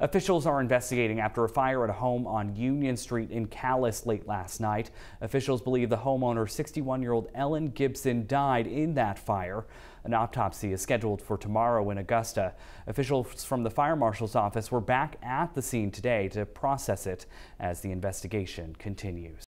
Officials are investigating after a fire at a home on Union Street in Callis late last night. Officials believe the homeowner, 61-year-old Ellen Gibson, died in that fire. An autopsy is scheduled for tomorrow in Augusta. Officials from the fire marshal's office were back at the scene today to process it as the investigation continues.